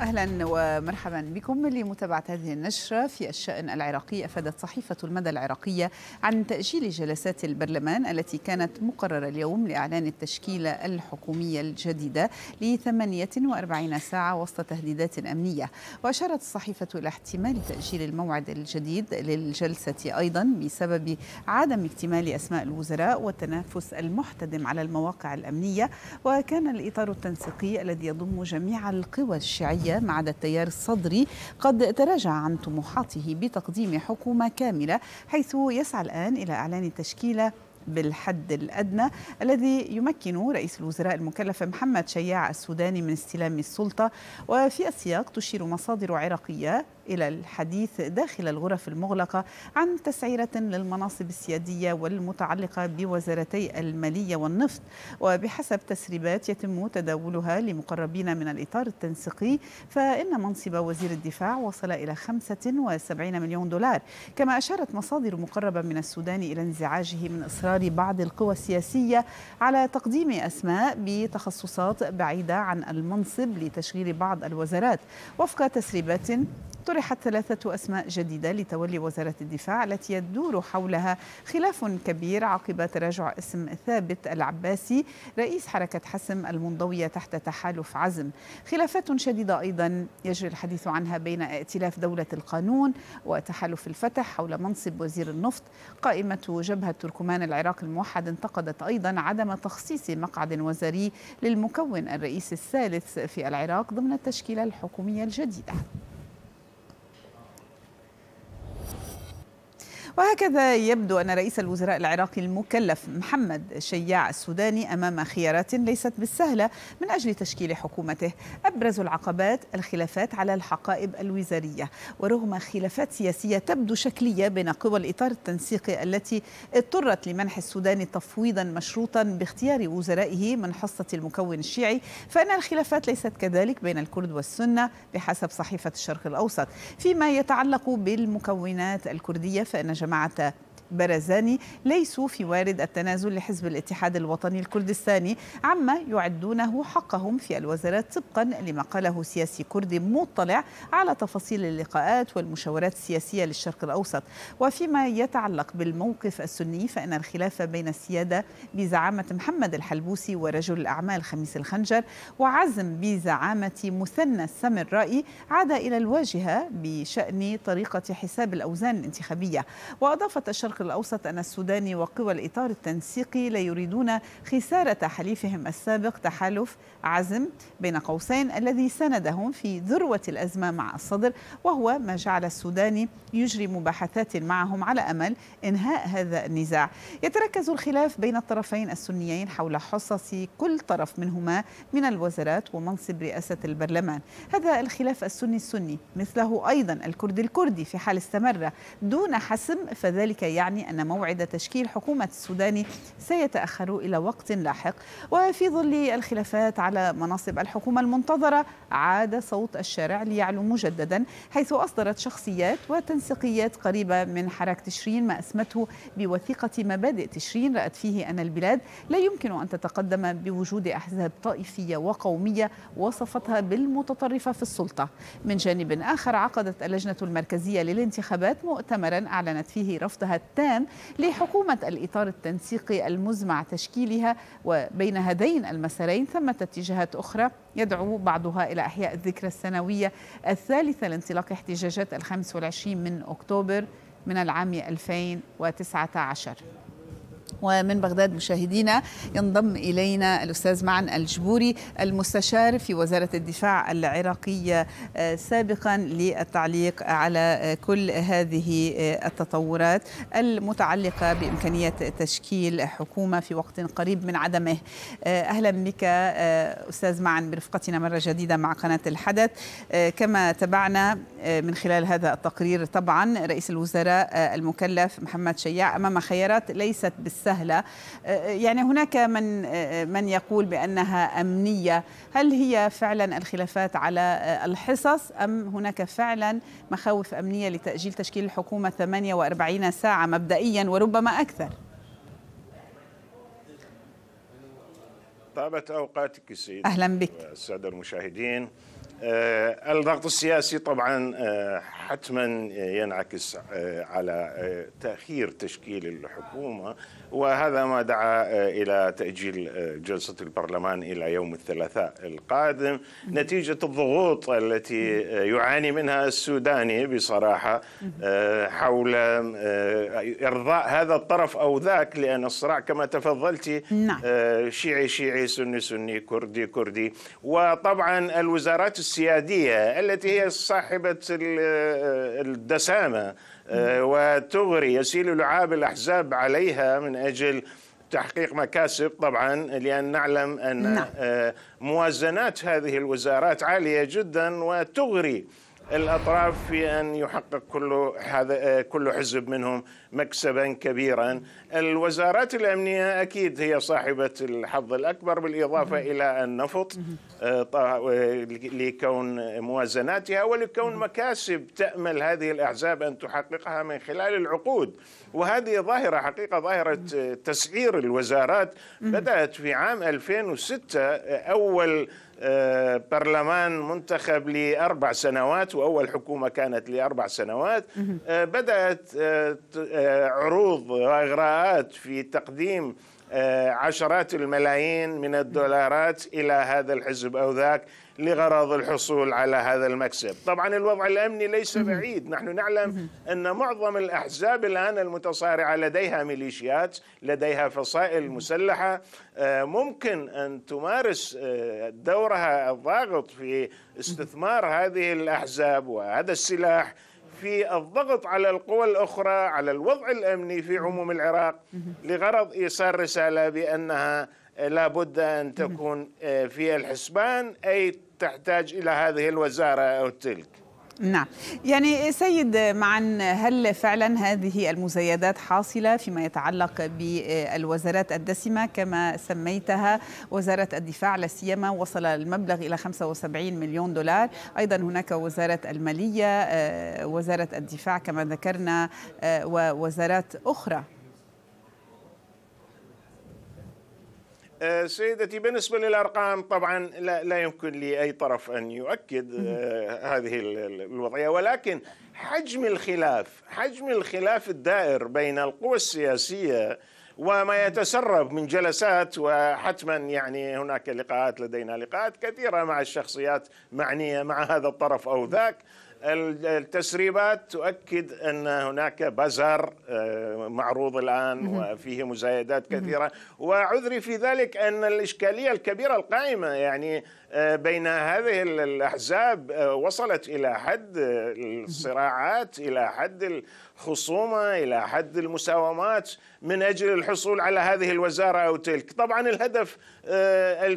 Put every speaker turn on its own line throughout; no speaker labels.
اهلا ومرحبا بكم لمتابعه هذه النشره في الشان العراقي افادت صحيفه المدى العراقيه عن تاجيل جلسات البرلمان التي كانت مقرره اليوم لاعلان التشكيله الحكوميه الجديده ل 48 ساعه وسط تهديدات امنيه واشارت الصحيفه الى احتمال تاجيل الموعد الجديد للجلسه ايضا بسبب عدم اكتمال اسماء الوزراء والتنافس المحتدم على المواقع الامنيه وكان الاطار التنسيقي الذي يضم جميع القوى الشيعيه الرئاسية ما عدا التيار الصدري قد تراجع عن طموحاته بتقديم حكومة كاملة حيث يسعى الآن إلى إعلان التشكيلة بالحد الأدنى الذي يمكن رئيس الوزراء المكلف محمد شياع السوداني من استلام السلطة وفي السياق تشير مصادر عراقية إلى الحديث داخل الغرف المغلقة عن تسعيرة للمناصب السيادية والمتعلقة بوزارتي المالية والنفط وبحسب تسريبات يتم تداولها لمقربين من الإطار التنسيقي فإن منصب وزير الدفاع وصل إلى 75 مليون دولار كما أشارت مصادر مقربة من السودان إلى انزعاجه من إصرار بعض القوى السياسية على تقديم أسماء بتخصصات بعيدة عن المنصب لتشغيل بعض الوزارات وفق تسريبات طرحت ثلاثة أسماء جديدة لتولي وزارة الدفاع التي يدور حولها خلاف كبير عقب تراجع اسم ثابت العباسي رئيس حركة حسم المنضوية تحت تحالف عزم خلافات شديدة أيضا يجري الحديث عنها بين ائتلاف دولة القانون وتحالف الفتح حول منصب وزير النفط قائمة جبهة تركمان العراق الموحد انتقدت أيضا عدم تخصيص مقعد وزاري للمكون الرئيسي الثالث في العراق ضمن التشكيلة الحكومية الجديدة وهكذا يبدو أن رئيس الوزراء العراقي المكلف محمد شياع السوداني أمام خيارات ليست بالسهلة من أجل تشكيل حكومته أبرز العقبات الخلافات على الحقائب الوزارية ورغم خلافات سياسية تبدو شكلية بين قوى الإطار التنسيقي التي اضطرت لمنح السوداني تفويضا مشروطا باختيار وزرائه من حصة المكون الشيعي فإن الخلافات ليست كذلك بين الكرد والسنة بحسب صحيفة الشرق الأوسط فيما يتعلق بالمكونات الكردية فإن جماعة برزاني ليسوا في وارد التنازل لحزب الاتحاد الوطني الكردستاني عما يعدونه حقهم في الوزارات طبقا لما قاله سياسي كردي مطلع على تفاصيل اللقاءات والمشاورات السياسية للشرق الأوسط وفيما يتعلق بالموقف السني فإن الخلاف بين السيادة بزعامة محمد الحلبوسي ورجل الأعمال خميس الخنجر وعزم بزعامة مثنى سامي الرائي عاد إلى الواجهة بشأن طريقة حساب الأوزان الانتخابية وأضافت الشرق الأوسط أن السودان وقوى الإطار التنسيقي لا يريدون خسارة حليفهم السابق تحالف عزم بين قوسين الذي سندهم في ذروة الأزمة مع الصدر وهو ما جعل السوداني يجري مباحثات معهم على أمل إنهاء هذا النزاع يتركز الخلاف بين الطرفين السنيين حول حصص كل طرف منهما من الوزارات ومنصب رئاسة البرلمان هذا الخلاف السني السني مثله أيضا الكردي الكردي في حال استمر دون حسم فذلك يعني أن موعد تشكيل حكومة السودان سيتأخر إلى وقت لاحق وفي ظل الخلافات على مناصب الحكومة المنتظرة عاد صوت الشارع ليعلو مجددا حيث أصدرت شخصيات وتنسيقيات قريبة من حراك تشرين ما أسمته بوثيقة مبادئ تشرين رأت فيه أن البلاد لا يمكن أن تتقدم بوجود أحزاب طائفية وقومية وصفتها بالمتطرفة في السلطة من جانب آخر عقدت اللجنة المركزية للانتخابات مؤتمرا أعلنت فيه رفضها التام لحكومة الإطار التنسيقي المزمع تشكيلها وبين هذين المسارين ثمة اتجاهات أخرى يدعو بعضها إلى إحياء الذكرى السنوية الثالثة لانطلاق احتجاجات الخامس والعشرين من أكتوبر من العام 2019 ومن بغداد مشاهدينا ينضم إلينا الأستاذ معن الجبوري المستشار في وزارة الدفاع العراقية آه، سابقا للتعليق على كل هذه آه، التطورات المتعلقة بإمكانية تشكيل حكومة في وقت قريب من عدمه آه، أهلا بك أستاذ معن برفقتنا مرة جديدة مع قناة الحدث كما تبعنا من خلال هذا التقرير طبعا رئيس الوزراء المكلف محمد شياع أمام خيارات ليست بالسهل سهلة أه، أه، يعني هناك من أه، من يقول بأنها أمنية هل هي فعلا الخلافات على الحصص أم هناك فعلا مخاوف أمنية لتأجيل تشكيل الحكومة 48 ساعة مبدئيا وربما أكثر
طابت أوقاتك سيد أهلا بك السادة المشاهدين الضغط السياسي طبعا حتما ينعكس آه، على آه، تأخير تشكيل الحكومة وهذا ما دعا آه، إلى تأجيل جلسة البرلمان إلى يوم الثلاثاء القادم نتيجة الضغوط التي يعاني منها السوداني بصراحة حول إرضاء هذا الطرف أو ذاك لأن الصراع كما تفضلت نعم. شيعي شيعي سني سني كردي كردي وطبعا الوزارات السيادية التي هي صاحبة الدسامة آه، وتغري يسيل لعاب الأحزاب عليها من أجل تحقيق مكاسب طبعا لأن نعلم أن نعم. آه، موازنات هذه الوزارات عالية جدا وتغري الأطراف في أن يحقق كل هذا كل حزب منهم مكسبا كبيرا الوزارات الأمنية أكيد هي صاحبة الحظ الأكبر بالإضافة إلى النفط آه، لكون موازناتها ولكون مكاسب تأمل هذه الأحزاب أن تحققها من خلال العقود وهذه ظاهرة حقيقة ظاهرة آه، تسعير الوزارات بدأت في عام 2006 آه، أول آه، برلمان منتخب لأربع سنوات وأول حكومة كانت لأربع سنوات آه، بدأت آه، عروض وإغراءات في تقديم آه، عشرات الملايين من الدولارات الى هذا الحزب او ذاك لغرض الحصول على هذا المكسب. طبعا الوضع الامني ليس بعيد، نحن نعلم ان معظم الاحزاب الان المتصارعه لديها ميليشيات، لديها فصائل مسلحه آه، ممكن ان تمارس آه، دورها الضاغط في استثمار هذه الاحزاب وهذا السلاح في الضغط على القوى الأخرى على الوضع الأمني في عموم العراق لغرض إيصال رسالة بأنها لابد أن تكون آه، في الحسبان أي تحتاج إلى هذه الوزارة أو تلك
نعم يعني سيد معا هل فعلا هذه المزايدات حاصلة فيما يتعلق بالوزارات الدسمة كما سميتها وزارة الدفاع لا سيما وصل المبلغ إلى 75 مليون دولار أيضا هناك وزارة المالية آه، وزارة الدفاع كما ذكرنا آه، ووزارات أخرى
آه، سيدتي بالنسبة للأرقام طبعا لا, لا يمكن لأي طرف أن يؤكد آه، هذه الوضعية ولكن حجم الخلاف حجم الخلاف الدائر بين القوى السياسية وما يتسرب من جلسات وحتما يعني هناك لقاءات لدينا لقاءات كثيرة مع الشخصيات معنية مع هذا الطرف أو ذاك التسريبات تؤكد ان هناك بزر آه، معروض الان وفيه مزايدات كثيره وعذري في ذلك ان الاشكاليه الكبيره القائمه يعني آه، بين هذه الاحزاب آه، وصلت الى حد الصراعات الى حد الخصومه الى حد المساومات من اجل الحصول على هذه الوزاره او تلك، طبعا الهدف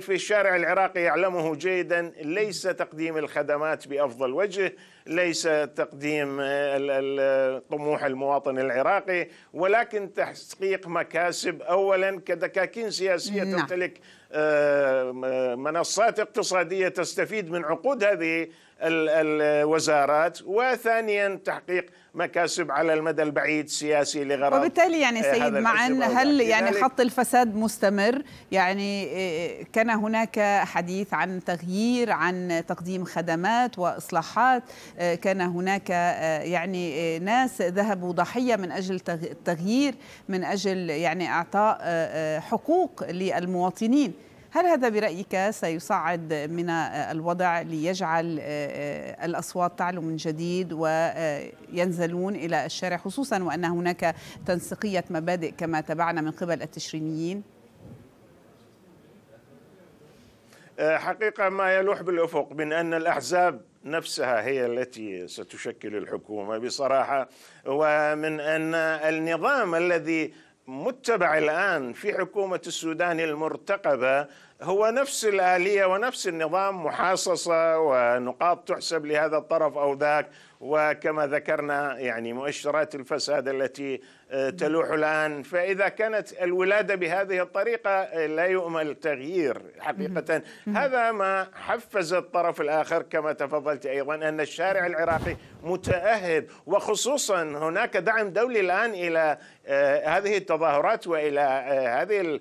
في الشارع العراقي يعلمه جيدا ليس تقديم الخدمات بافضل وجه ليس تقديم طموح المواطن العراقي ولكن تحقيق مكاسب اولا كدكاكين سياسيه نعم. تمتلك آه، منصات اقتصاديه تستفيد من عقود هذه الوزارات وثانيا تحقيق مكاسب على المدى البعيد سياسي لغرض وبالتالي يعني آه، سيد معن هل يعني خط
الفساد مستمر يعني آه، كان هناك حديث عن تغيير عن تقديم خدمات وإصلاحات كان هناك يعني ناس ذهبوا ضحية من أجل التغيير من أجل يعني إعطاء حقوق للمواطنين هل هذا برأيك سيصعد من الوضع ليجعل آه، آه، الأصوات تعلو من جديد وينزلون إلى الشارع خصوصا وأن هناك تنسيقية مبادئ كما تبعنا من قبل التشرينيين؟
آه، حقيقة ما يلوح بالأفق من أن الأحزاب نفسها هي التي ستشكل الحكومة بصراحة ومن أن النظام الذي متبع الآن في حكومة السودان المرتقبة هو نفس الآلية ونفس النظام محاصصة ونقاط تحسب لهذا الطرف أو ذاك وكما ذكرنا يعني مؤشرات الفساد التي آه، تلوح الآن فإذا كانت الولادة بهذه الطريقة آه، لا يؤمل تغيير حقيقة هذا ما حفز الطرف الآخر كما تفضلت أيضا أن الشارع العراقي متأهب وخصوصا هناك دعم دولي الآن إلى آه، هذه التظاهرات وإلى هذه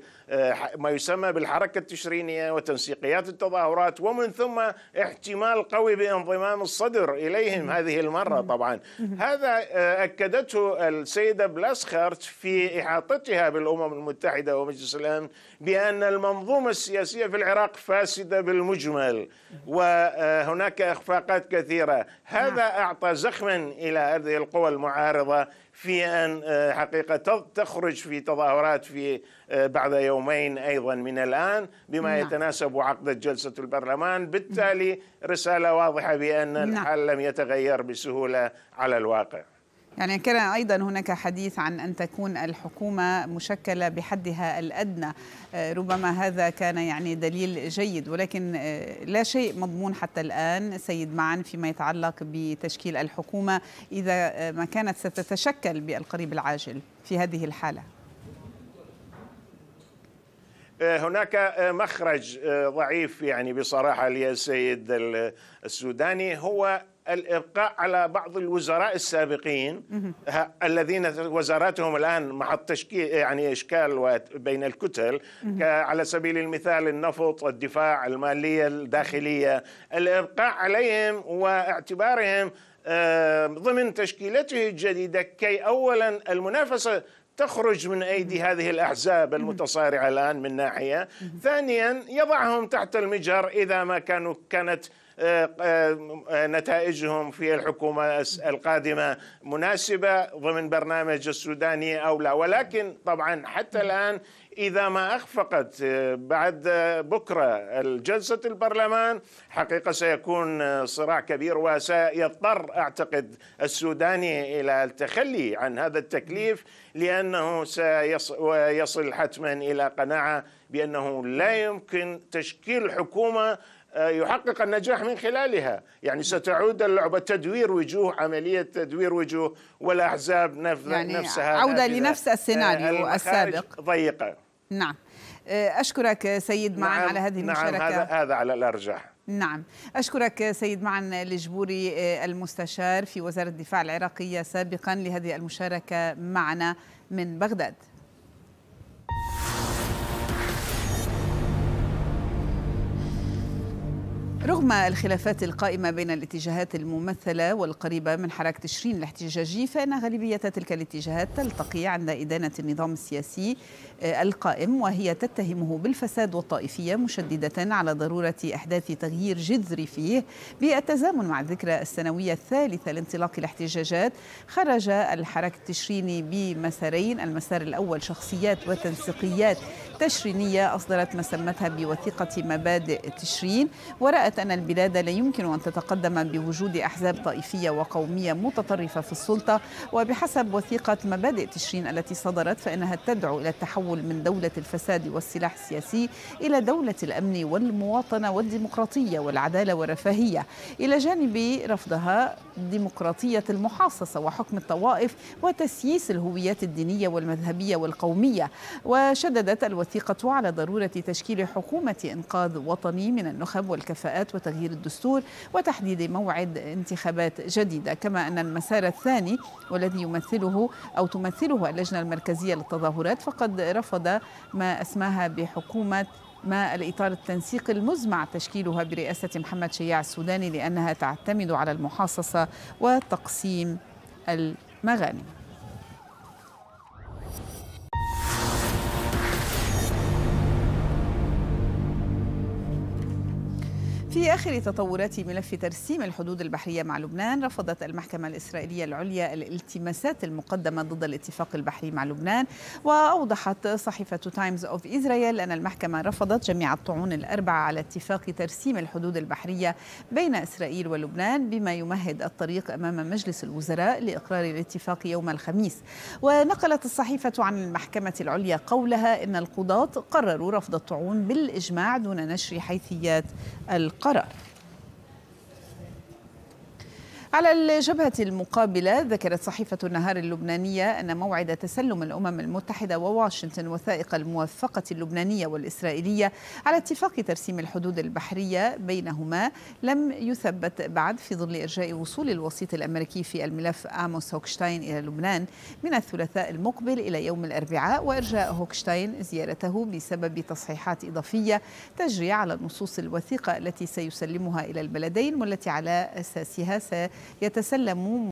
ما يسمى بالحركة التشرينية وتنسيقيات التظاهرات ومن ثم احتمال قوي بانضمام الصدر إليهم هذه المرة طبعا هذا آه، أكدته السيدة بلاسخرت في إحاطتها بالأمم المتحدة ومجلس الأمن بأن المنظومة السياسية في العراق فاسدة بالمجمل وهناك آه، إخفاقات كثيرة نعم. هذا أعطى زخما إلى هذه القوى المعارضة في أن آه، حقيقة تخرج في تظاهرات في بعد يومين أيضا من الآن بما نعم. يتناسب عقد جلسة البرلمان بالتالي رسالة واضحة بأن نعم. الحال لم يتغير بس بسهوله على الواقع
يعني كان ايضا هناك حديث عن ان تكون الحكومه مشكله بحدها الادنى آه، ربما هذا كان يعني دليل جيد ولكن آه، لا شيء مضمون حتى الان سيد معن فيما يتعلق بتشكيل الحكومه اذا آه، ما كانت ستتشكل بالقريب العاجل في هذه الحاله
هناك مخرج ضعيف يعني بصراحه للسيد السوداني هو الإرقاء على بعض الوزراء السابقين الذين وزاراتهم الآن مع التشكيل يعني إشكال بين الكتل على سبيل المثال النفط الدفاع المالية الداخلية الإرقاء عليهم واعتبارهم ضمن تشكيلته الجديدة كي أولا المنافسة تخرج من ايدي هذه الاحزاب المتصارعه الان من ناحيه، ثانيا يضعهم تحت المجهر اذا ما كانوا كانت آه، آه، نتائجهم في الحكومة القادمة مناسبة ضمن برنامج السوداني أو لا ولكن طبعا حتى الآن إذا ما أخفقت آه، بعد بكرة جلسة البرلمان حقيقة سيكون صراع كبير وسيضطر أعتقد السوداني إلى التخلي عن هذا التكليف لأنه سيصل حتما إلى قناعة بأنه لا يمكن تشكيل حكومة آه، يحقق النجاح من خلالها يعني ستعود اللعبة تدوير وجوه عملية تدوير وجوه والأحزاب نفسها يعني نفسها عودة لنفس السيناريو آه، السابق ضيقة
نعم آه، أشكرك سيد معا نعم على هذه نعم المشاركة هذا,
هذا على الأرجح
نعم أشكرك سيد معن الجبوري المستشار في وزارة الدفاع العراقية سابقا لهذه المشاركة معنا من بغداد رغم الخلافات القائمة بين الاتجاهات الممثلة والقريبة من حراك تشرين الاحتجاجي فإن غالبية تلك الاتجاهات تلتقي عند إدانة النظام السياسي آه، القائم وهي تتهمه بالفساد والطائفية مشددة على ضرورة إحداث تغيير جذري فيه بالتزامن مع الذكرى السنوية الثالثة لانطلاق الاحتجاجات خرج الحراك التشريني بمسارين المسار الأول شخصيات وتنسيقيات تشرينية أصدرت ما سمتها بوثيقة مبادئ تشرين ورأت رأت أن البلاد لا يمكن أن تتقدم بوجود أحزاب طائفية وقومية متطرفة في السلطة وبحسب وثيقة مبادئ تشرين التي صدرت فإنها تدعو إلى التحول من دولة الفساد والسلاح السياسي إلى دولة الأمن والمواطنة والديمقراطية والعدالة والرفاهية إلى جانب رفضها ديمقراطية المحاصصة وحكم الطوائف وتسييس الهويات الدينية والمذهبية والقومية وشددت الوثيقة على ضرورة تشكيل حكومة إنقاذ وطني من النخب والكفاءات الإجراءات وتغيير الدستور وتحديد موعد انتخابات جديدة كما أن المسار الثاني والذي يمثله أو تمثله اللجنة المركزية للتظاهرات فقد رفض ما أسماها بحكومة ما الإطار التنسيق المزمع تشكيلها برئاسة محمد شياع السوداني لأنها تعتمد على المحاصصة وتقسيم المغانم في آخر تطورات ملف ترسيم الحدود البحرية مع لبنان رفضت المحكمة الإسرائيلية العليا الالتماسات المقدمة ضد الاتفاق البحري مع لبنان وأوضحت صحيفة تايمز أوف إسرائيل أن المحكمة رفضت جميع الطعون الأربعة على اتفاق ترسيم الحدود البحرية بين إسرائيل ولبنان بما يمهد الطريق أمام مجلس الوزراء لإقرار الاتفاق يوم الخميس ونقلت الصحيفة عن المحكمة العليا قولها إن القضاة قرروا رفض الطعون بالإجماع دون نشر حيثيات القضاء whara. على الجبهة المقابلة ذكرت صحيفة النهار اللبنانية أن موعد تسلم الأمم المتحدة وواشنطن وثائق الموافقة اللبنانية والإسرائيلية على اتفاق ترسيم الحدود البحرية بينهما لم يثبت بعد في ظل إرجاء وصول الوسيط الأمريكي في الملف آموس هوكشتاين إلى لبنان من الثلاثاء المقبل إلى يوم الأربعاء وإرجاء هوكشتاين زيارته بسبب تصحيحات إضافية تجري على نصوص الوثيقة التي سيسلمها إلى البلدين والتي على أساسها سيتم يتسلم